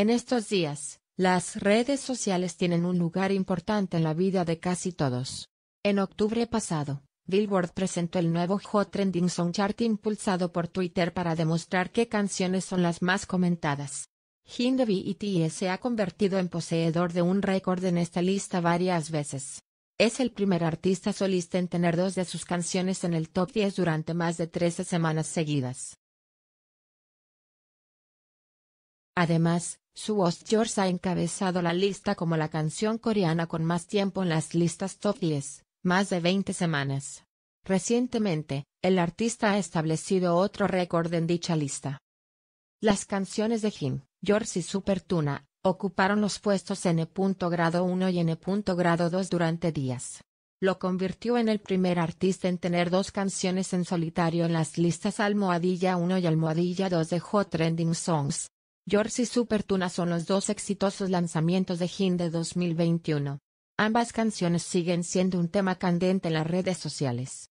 En estos días, las redes sociales tienen un lugar importante en la vida de casi todos. En octubre pasado, Billboard presentó el nuevo Hot Trending Song Chart impulsado por Twitter para demostrar qué canciones son las más comentadas. Hindu BTS se ha convertido en poseedor de un récord en esta lista varias veces. Es el primer artista solista en tener dos de sus canciones en el top 10 durante más de 13 semanas seguidas. Además, su voz George ha encabezado la lista como la canción coreana con más tiempo en las listas top 10, más de 20 semanas. Recientemente, el artista ha establecido otro récord en dicha lista. Las canciones de Jim, George y Super Tuna ocuparon los puestos N. grado 1 y N. grado 2 durante días. Lo convirtió en el primer artista en tener dos canciones en solitario en las listas Almohadilla 1 y Almohadilla 2 de Hot Trending Songs, George y Super Tuna son los dos exitosos lanzamientos de Jin de 2021. Ambas canciones siguen siendo un tema candente en las redes sociales.